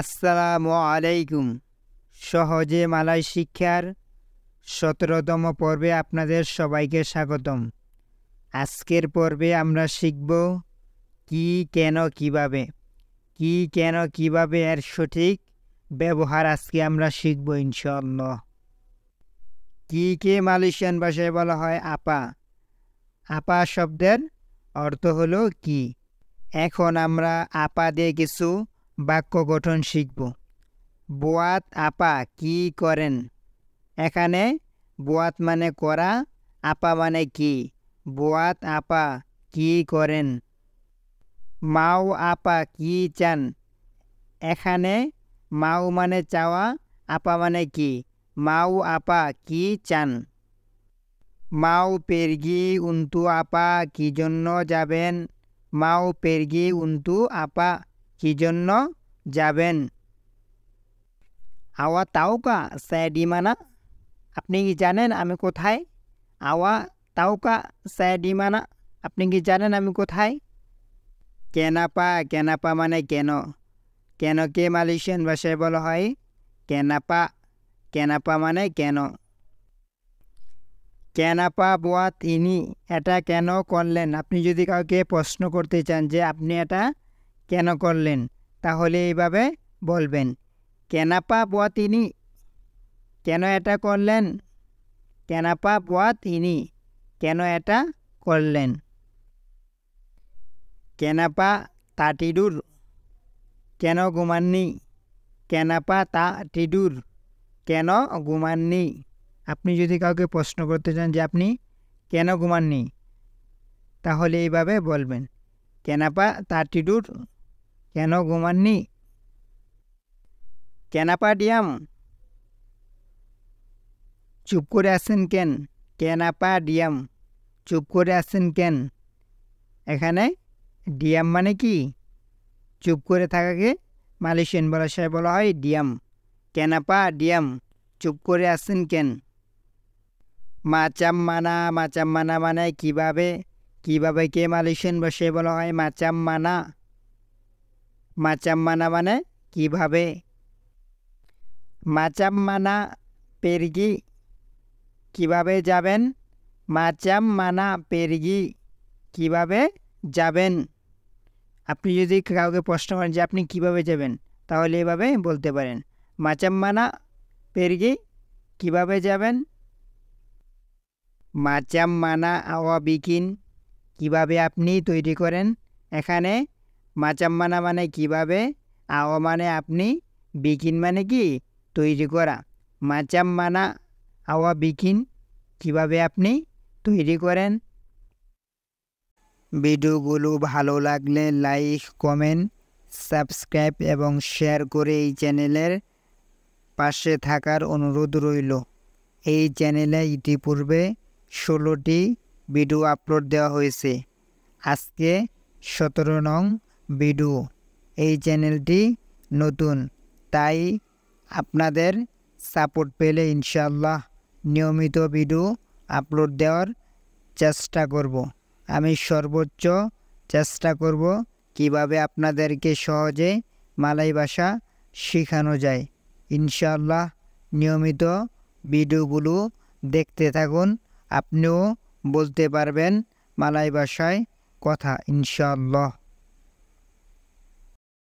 আসসালামু আলাইকুম সহজে মালয় শিক্ষার সতেরোতম পর্বে আপনাদের সবাইকে স্বাগতম আজকের পর্বে আমরা শিখব কি কেন কিভাবে কি কেন কিভাবে এর সঠিক ব্যবহার আজকে আমরা শিখব ইনশাল কি কে মালয়েশিয়ান ভাষায় বলা হয় আপা আপা শব্দের অর্থ হলো কি এখন আমরা আপা দিয়ে কিছু বাক্য গঠন শিখব বোয়াত আপা কি করেন এখানে বোয়াত মানে করা আপা মানে কি বোয়াত আপা কি করেন মাও আপা কি চান এখানে মাও মানে চাওয়া আপা মানে কি মাও আপা কি চান মাও পেরগি উন্তু আপা কি জন্য যাবেন মাও পেরগি উন্তু আপা কি জন্য যাবেন আওয়া তাওকা স্যাডিমানা আপনি কি জানেন আমি কোথায় আওয়া তাওকা স্যাডিমানা আপনি কি জানেন আমি কোথায় কেনাপা কেনাপা মানে কেন কেনকে মালয়েশিয়ান ভাষায় বলা হয় কেনাপা কেনাপা মানে কেন কেনাপা বোয়া তিনি এটা কেন করলেন আপনি যদি কাউকে প্রশ্ন করতে চান যে আপনি এটা কেন করলেন তাহলে এইভাবে বলবেন কেনাপা পথ ইনি কেন এটা করলেন কেনাপা পথ ইনি কেন এটা করলেন কেনাপা তাটিডুর কেন ঘুমাননি কেনাপা তা টিডুর কেন ঘুমাননি আপনি যদি কাউকে প্রশ্ন করতে চান যে আপনি কেন ঘুমাননি তাহলে এইভাবে বলবেন কেনাপা তাটিডুর কেন ঘুমাননি পাডিয়াম চুপ করে আছেন কেন ডিয়াম চুপ করে আছেন কেন এখানে ডিয়াম মানে কি চুপ করে থাকাকে মালয়েশিয়ান ভাষায় বলা হয় ডিয়াম কেনাপা ডিয়াম চুপ করে আছেন কেন মাচাম মানা মাচাম মানা মানে কিভাবে কিভাবে কে মালয়েশিয়ান ভাষায় বলা হয় মাচাম মানা মাচাম্মানা মানে কিভাবে মানা পেরগি কিভাবে যাবেন মাচাম মানা পেরগি কিভাবে যাবেন আপনি যদি কাউকে প্রশ্ন করেন যে আপনি কিভাবে যাবেন তাহলে এভাবে বলতে পারেন মানা পেরগি কিভাবে যাবেন মাচাম মানা আওয়া বিকিন কিভাবে আপনি তৈরি করেন এখানে মাচাম্মানা মানে কিভাবে আও মানে আপনি বিকিন মানে কি তৈরি করা মাচাম্মানা আওয়া বিকিন কিভাবে আপনি তৈরি করেন ভিডিওগুলো ভালো লাগলে লাইক কমেন্ট সাবস্ক্রাইব এবং শেয়ার করে এই চ্যানেলের পাশে থাকার অনুরোধ রইল এই চ্যানেলে ইতিপূর্বে ষোলোটি ভিডিও আপলোড দেওয়া হয়েছে আজকে সতেরো নং বিডু এই চ্যানেলটি নতুন তাই আপনাদের সাপোর্ট পেলে ইনশাল্লাহ নিয়মিত ভিডিও আপলোড দেওয়ার চেষ্টা করব। আমি সর্বোচ্চ চেষ্টা করব কিভাবে আপনাদেরকে সহজে মালাই ভাষা শেখানো যায় ইনশাল্লাহ নিয়মিত ভিডিওগুলো দেখতে থাকুন আপনিও বলতে পারবেন মালাই ভাষায় কথা ইনশাল্লাহ